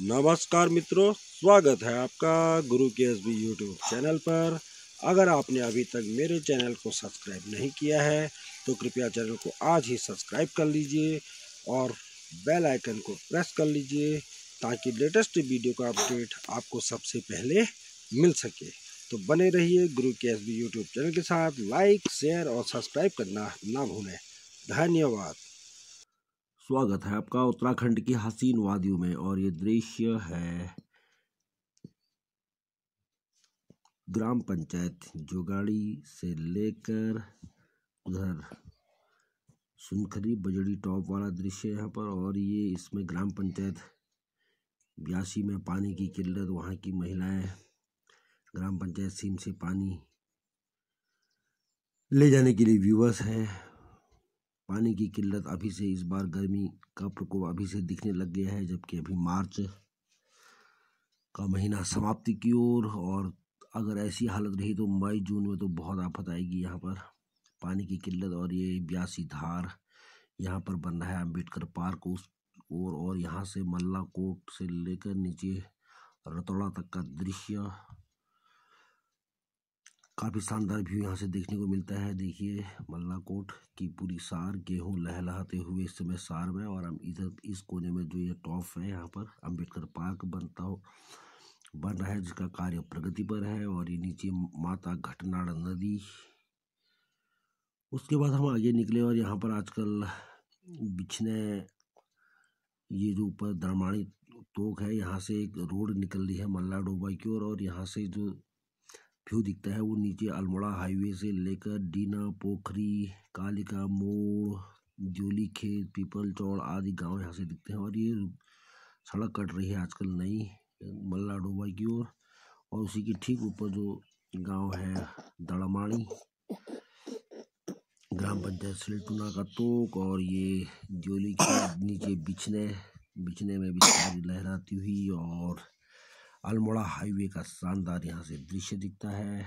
नमस्कार मित्रों स्वागत है आपका गुरु के एस बी यूट्यूब चैनल पर अगर आपने अभी तक मेरे चैनल को सब्सक्राइब नहीं किया है तो कृपया चैनल को आज ही सब्सक्राइब कर लीजिए और बेल आइकन को प्रेस कर लीजिए ताकि लेटेस्ट वीडियो का अपडेट आपको सबसे पहले मिल सके तो बने रहिए गुरु के एस बी यूट्यूब चैनल के साथ लाइक शेयर और सब्सक्राइब करना ना भूलें धन्यवाद स्वागत है आपका उत्तराखंड की हसीन वादियों में और ये दृश्य है ग्राम पंचायत जोगाड़ी से लेकर उधर सुनखरी बजड़ी टॉप वाला दृश्य है यहाँ पर और ये इसमें ग्राम पंचायत ब्यासी में पानी की किल्लत वहाँ की महिलाएं ग्राम पंचायत सीम से पानी ले जाने के लिए व्यूवर्स हैं पानी की किल्लत अभी से इस बार गर्मी का प्रकोप अभी से दिखने लग गया है जबकि अभी मार्च का महीना समाप्ति की ओर और, और अगर ऐसी हालत रही तो मई जून में तो बहुत आफत आएगी यहाँ पर पानी की किल्लत और ये ब्यासी धार यहाँ पर बन रहा है अम्बेडकर पार्क उस और और यहाँ से मल्ला कोट से लेकर नीचे रतौड़ा तक का दृश्य काफ़ी शानदार व्यू यहाँ से देखने को मिलता है देखिए मल्लाकोट की पूरी सार गेहूँ लहलाते हुए इस समय सार में और हम इधर इस कोने में जो ये टॉप है यहाँ पर अम्बेडकर पार्क बनता हो बन रहा है जिसका कार्य प्रगति पर है और ये नीचे माता घटनाड़ नदी उसके बाद हम आगे निकले और यहाँ पर आजकल बिछने ये जो ऊपर दरमाणी तोक है यहाँ से एक रोड निकल रही है मल्ला डोबा की ओर और, और यहाँ से जो व्यू दिखता है वो नीचे अल्मोड़ा हाईवे से लेकर डीना पोखरी कालिका मोड़ जोली खेत पीपल चौड़ आदि गांव यहाँ से दिखते हैं और ये सड़क कट रही है आजकल नई मल्ला डोबा की ओर और, और उसी के ठीक ऊपर जो गांव है दड़माणी ग्राम पंचायत सिलटुना का तोक और ये जोली के नीचे बिछने बिछने में भी लहराती हुई और अल्मोड़ा हाईवे का शानदार यहाँ से दृश्य दिखता है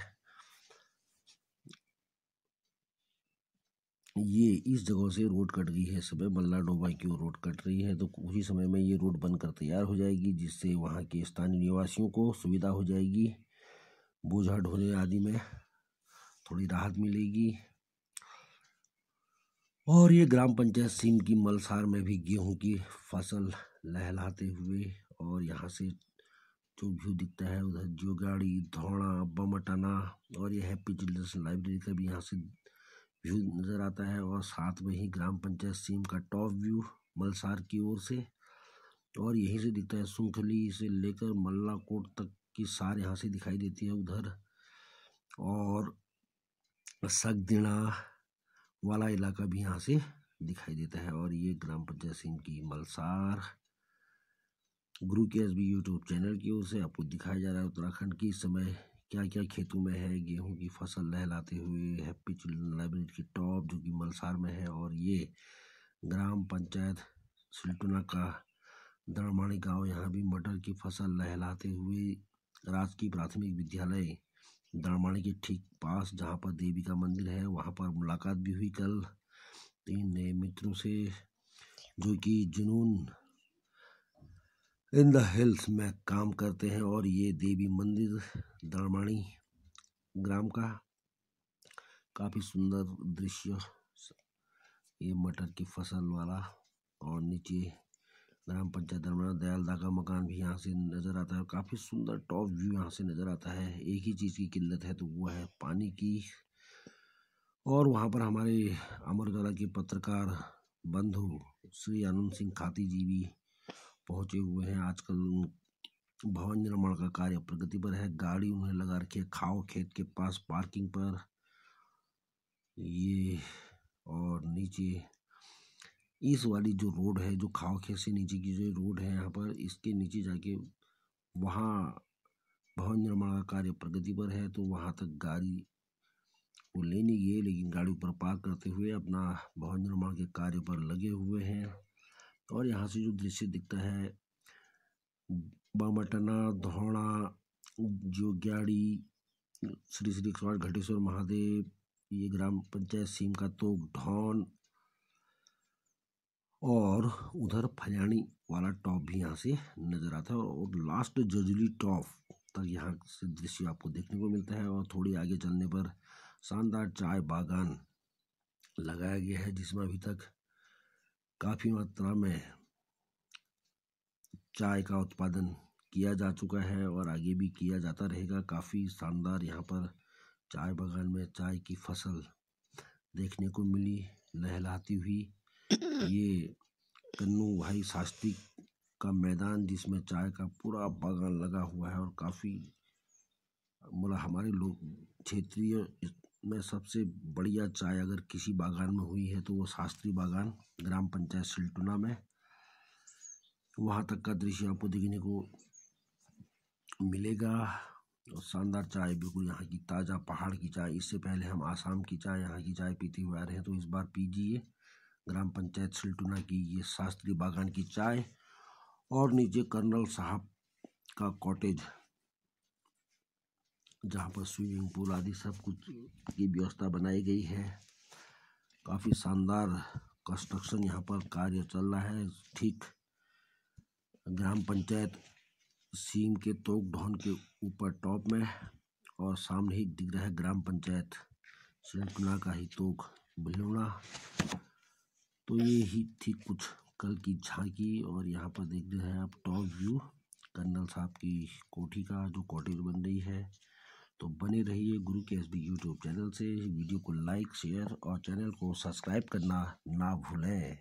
ये इस जगह से रोड कट गई है सुबह मल्ला डोबा की ओर रोड कट रही है तो उसी समय में ये रोड बनकर तैयार हो जाएगी जिससे वहाँ के स्थानीय निवासियों को सुविधा हो जाएगी बोझा ढोने आदि में थोड़ी राहत मिलेगी और ये ग्राम पंचायत सिम की मलसार में भी गेहूं की फसल लहलाते हुए और यहाँ से जो तो व्यू दिखता है उधर जो गाड़ी धौड़ा बमटाना और ये हैप्पी चिल्ड्रंस लाइब्रेरी का भी यहाँ से व्यू नज़र आता है और साथ में ही ग्राम पंचायत सीम का टॉप व्यू मलसार की ओर से और यहीं से दिखता है सुखली से लेकर मल्ला कोट तक की सार यहाँ से दिखाई देती है उधर और सगदिणा वाला इलाका भी यहाँ से दिखाई देता है और ये ग्राम पंचायत सिंह की मलसार गुरु के एस बी यूट्यूब चैनल की ओर से आपको दिखाया जा रहा है उत्तराखंड की इस समय क्या क्या खेतों में है गेहूं की फसल लहलाते हुए हैप्पी चिल्ड्रन लाइब्रेरी की टॉप जो कि मलसार में है और ये ग्राम पंचायत सिल्टुना का दड़माणी गांव यहाँ भी मटर की फसल लहलाते हुए राजकीय प्राथमिक विद्यालय दड़माणी के ठीक पास जहाँ पर देवी का मंदिर है वहाँ पर मुलाकात भी हुई कल तीन नए मित्रों से जो कि जुनून इन द हिल्स में काम करते हैं और ये देवी मंदिर दरमाणी ग्राम का काफ़ी सुंदर दृश्य ये मटर की फसल वाला और नीचे ग्राम पंचायत दयाल दयालदा का मकान भी यहाँ से नज़र आता है काफ़ी सुंदर टॉप व्यू यहाँ से नज़र आता है एक ही चीज़ की किल्लत है तो वो है पानी की और वहाँ पर हमारे अमरगला के पत्रकार बंधु श्री आनंद सिंह खाती जी भी पहुँचे हुए हैं आजकल भवन निर्माण का कार्य प्रगति पर है गाड़ी उन्हें लगा रखी है खाओ खेत के पास पार्किंग पर ये और नीचे इस वाली जो रोड है जो खाओ खेत से नीचे की जो रोड है यहाँ पर इसके नीचे जाके वहाँ भवन निर्माण का कार्य प्रगति पर है तो वहाँ तक गाड़ी वो लेनी गए लेकिन गाड़ी ऊपर पार्क करते हुए अपना भवन निर्माण के कार्य पर लगे हुए हैं और यहाँ से जो दृश्य दिखता है बामटना धोणा जोग्याड़ी श्री श्री एक घटेश्वर महादेव ये ग्राम पंचायत सीम का तो ढोन और उधर फजानी वाला टॉप भी यहाँ से नज़र आता है और लास्ट जजली टॉप तक यहाँ से दृश्य आपको देखने को मिलता है और थोड़ी आगे चलने पर शानदार चाय बागान लगाया गया है जिसमें अभी तक काफ़ी मात्रा में चाय का उत्पादन किया जा चुका है और आगे भी किया जाता रहेगा काफ़ी शानदार यहाँ पर चाय बागान में चाय की फसल देखने को मिली लहलाती हुई ये कन्नू भाई शास्त्री का मैदान जिसमें चाय का पूरा बागान लगा हुआ है और काफ़ी मतलब हमारे लोग क्षेत्रीय में सबसे बढ़िया चाय अगर किसी बागान में हुई है तो वो शास्त्री बागान ग्राम पंचायत सिल्टुना में वहाँ तक का दृश्य आपको देखने को मिलेगा और शानदार चाय बिल्कुल यहाँ की ताज़ा पहाड़ की चाय इससे पहले हम आसाम की चाय यहाँ की चाय पीते हुए आ रहे हैं तो इस बार पीजिए ग्राम पंचायत सिल्टुना की ये शास्त्री बागान की चाय और नीचे कर्नल साहब का कॉटेज जहाँ पर स्विमिंग पूल आदि सब कुछ की व्यवस्था बनाई गई है काफ़ी शानदार कंस्ट्रक्शन यहाँ पर कार्य चल रहा है ठीक ग्राम पंचायत सीम के तोक ढोन के ऊपर टॉप में और सामने ही दिख रहा है ग्राम पंचायत सेंटना का ही तोक बिलोड़ा तो ये ही थी कुछ कल की झांकी और यहाँ पर देख रहे हैं आप टॉप व्यू कर्नल साहब की कोठी का जो कॉटेज बन रही है तो बने रहिए गुरु के एस यूट्यूब चैनल से वीडियो को लाइक शेयर और चैनल को सब्सक्राइब करना ना भूलें